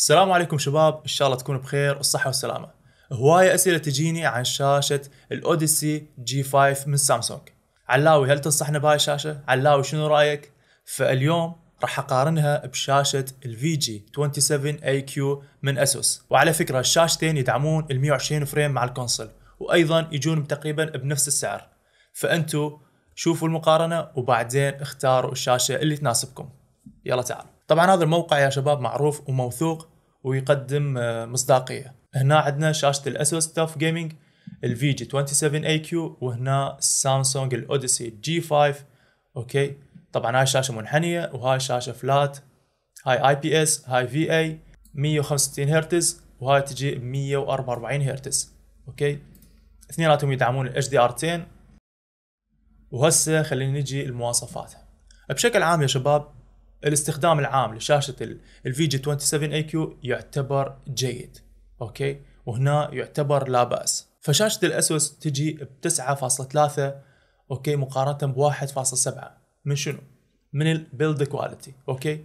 السلام عليكم شباب ان شاء الله تكونوا بخير والصحه والسلامه هواية أسئلة تجيني عن شاشة الأوديسي جي 5 من سامسونج علاوي هل تنصحنا بهاي الشاشة؟ علاوي شنو رأيك؟ فاليوم راح أقارنها بشاشة الفي جي 27 اي كيو من أسوس وعلى فكرة الشاشتين يدعمون ال 120 فريم مع الكونسل وأيضا يجون تقريبا بنفس السعر فأنتوا شوفوا المقارنة وبعدين اختاروا الشاشة اللي تناسبكم يلا تعالوا طبعا هذا الموقع يا شباب معروف وموثوق ويقدم آه، مصداقيه هنا عندنا شاشه الاسوس تاف جيمنج الفي جي 27 اي كيو وهنا سامسونج الاوديسي جي 5 اوكي طبعا هاي شاشه منحنيه وهاي شاشه فلات هاي اي بي اس هاي في اي 165 هرتز وهاي تجي 144 هرتز اوكي اثنيناتهم يدعمون الاتش دي ار 10 وهسه خلينا نجي المواصفات بشكل عام يا شباب الاستخدام العام لشاشه الفي جي 27 اي كيو يعتبر جيد اوكي وهنا يعتبر لا باس فشاشه الاسوس تجي ب 9.3 اوكي مقارنه ب 1.7 من شنو من البيلد كواليتي اوكي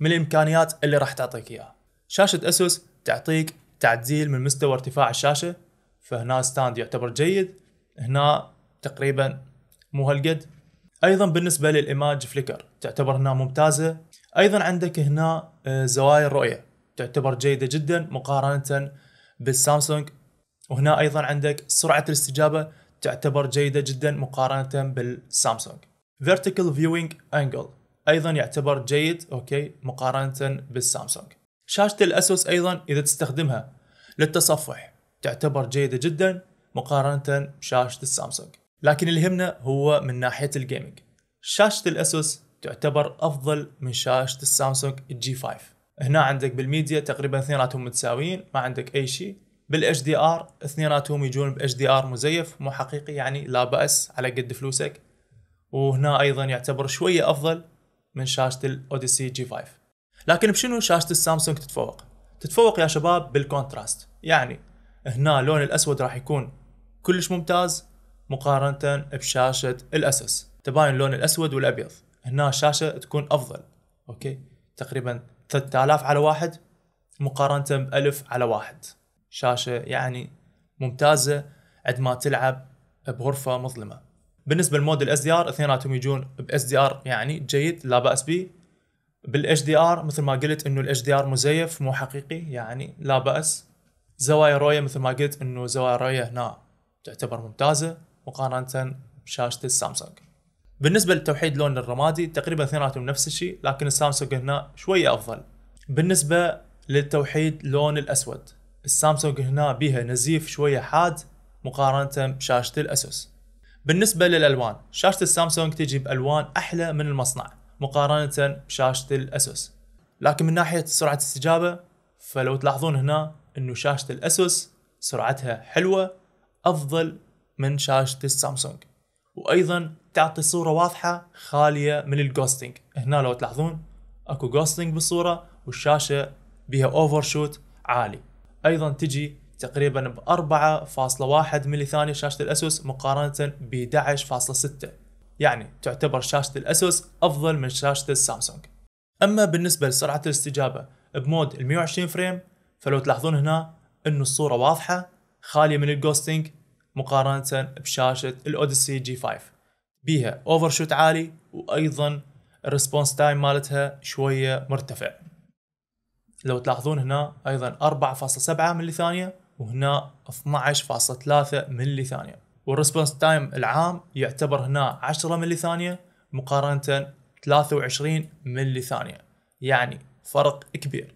من الامكانيات اللي راح تعطيك اياها شاشه اسوس تعطيك تعديل من مستوى ارتفاع الشاشه فهنا ستاند يعتبر جيد هنا تقريبا مو هالقد ايضا بالنسبه للايماج فليكر تعتبر هنا ممتازه ايضا عندك هنا آه، زوايا الرؤيه تعتبر جيده جدا مقارنه بالسامسونج وهنا ايضا عندك سرعه الاستجابه تعتبر جيده جدا مقارنه بالسامسونج vertical viewing angle ايضا يعتبر جيد اوكي مقارنه بالسامسونج شاشه الاسوس ايضا اذا تستخدمها للتصفح تعتبر جيده جدا مقارنه بشاشه السامسونج لكن اللي يهمنا هو من ناحية الجيمنج شاشة الأسوس تعتبر أفضل من شاشة السامسونج جي 5 هنا عندك بالميديا تقريبا اثنيناتهم متساويين ما عندك أي شيء بالاتش دي ار اثنيناتهم يجون باتش دي ار مزيف مو حقيقي يعني لا بأس على قد فلوسك وهنا أيضا يعتبر شوية أفضل من شاشة الأوديسي جي 5 لكن بشنو شاشة السامسونج تتفوق؟ تتفوق يا شباب بالكونتراست يعني هنا لون الأسود راح يكون كلش ممتاز مقارنة بشاشة الأسس تباين اللون الأسود والأبيض هنا الشاشة تكون أفضل أوكي تقريبا 3000 على واحد مقارنة ب 1000 على واحد شاشة يعني ممتازة عد ما تلعب بغرفة مظلمة بالنسبة للمود الاس دي ار اثنيناتهم يجون باس دي ار يعني جيد لا بأس به بالاتش دي ار مثل ما قلت انه الاتش دي ار مزيف مو حقيقي يعني لا بأس زوايا رؤية مثل ما قلت انه زوايا رؤية هنا تعتبر ممتازة مقارنه بشاشه السامسونج بالنسبه لتوحيد لون الرمادي تقريبا اثنيناتهم نفس الشيء لكن السامسونج هنا شويه افضل بالنسبه للتوحيد لون الاسود السامسونج هنا بيها نزيف شويه حاد مقارنه بشاشه الاسوس بالنسبه للالوان شاشه السامسونج تجي بالوان احلى من المصنع مقارنه بشاشه الاسوس لكن من ناحيه سرعه استجابه فلو تلاحظون هنا انه شاشه الاسوس سرعتها حلوه افضل من شاشة السامسونج وأيضا تعطي صورة واضحة خالية من الجوستنج هنا لو تلاحظون أكو جوستنج بالصورة والشاشة بها أوفر شوت عالي أيضا تجي تقريبا ب 4.1 ملي ثانية شاشة الأسوس مقارنة ب 11.6 يعني تعتبر شاشة الأسوس أفضل من شاشة السامسونج أما بالنسبة لسرعة الاستجابة بمود ال 120 فريم فلو تلاحظون هنا أن الصورة واضحة خالية من الجوستينج مقارنه بشاشه الاوديسي جي 5 بيها اوفر شوت عالي وايضا الريسبونس تايم مالتها شويه مرتفع لو تلاحظون هنا ايضا 4.7 ملي ثانيه وهنا 12.3 ملي ثانيه والريسبونس تايم العام يعتبر هنا 10 ملي ثانيه مقارنه 23 ملي ثانيه يعني فرق كبير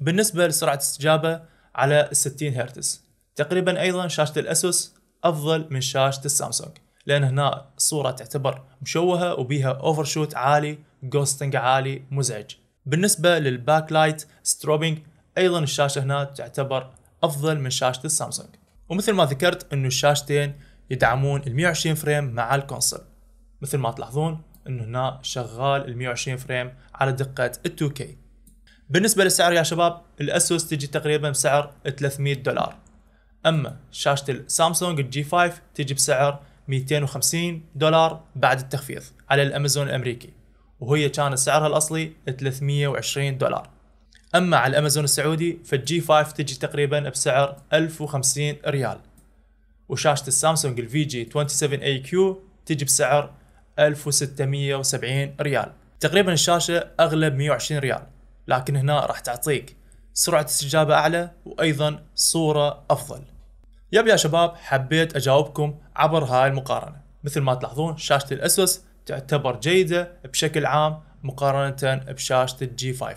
بالنسبه لسرعه استجابه على 60 هرتز تقريبا ايضا شاشه الاسوس افضل من شاشه السامسونج لان هنا الصوره تعتبر مشوهه وبيها اوفر شوت عالي جوستنج عالي مزعج بالنسبه للباك لايت ستروبينج ايضا الشاشه هنا تعتبر افضل من شاشه السامسونج ومثل ما ذكرت انه الشاشتين يدعمون ال 120 فريم مع الكونسول مثل ما تلاحظون انه هنا شغال ال 120 فريم على دقه ال 2K بالنسبه للسعر يا شباب الاسوس تجي تقريبا بسعر 300 دولار اما شاشه السامسونج الجي 5 تجي بسعر 250 دولار بعد التخفيض على الامازون الامريكي وهي كان سعرها الاصلي 320 دولار اما على الامازون السعودي فالجي 5 تجي تقريبا بسعر 1050 ريال وشاشه السامسونج الفي جي 27 اي كيو تجي بسعر 1670 ريال تقريبا الشاشه اغلى ب 120 ريال لكن هنا راح تعطيك سرعه استجابه اعلى وايضا صوره افضل يب يا شباب حبيت أجاوبكم عبر هاي المقارنة مثل ما تلاحظون شاشة الأسوس تعتبر جيدة بشكل عام مقارنة بشاشة الجي 5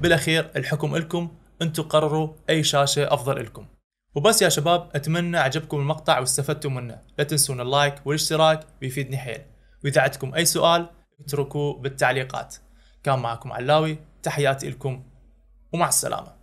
بالأخير الحكم لكم أنتم قرروا أي شاشة أفضل لكم وبس يا شباب أتمنى عجبكم المقطع واستفدتم منه لا تنسون اللايك والاشتراك بيفيدني حيل وإذا عندكم أي سؤال اتركوه بالتعليقات كان معكم علاوي تحياتي لكم ومع السلامه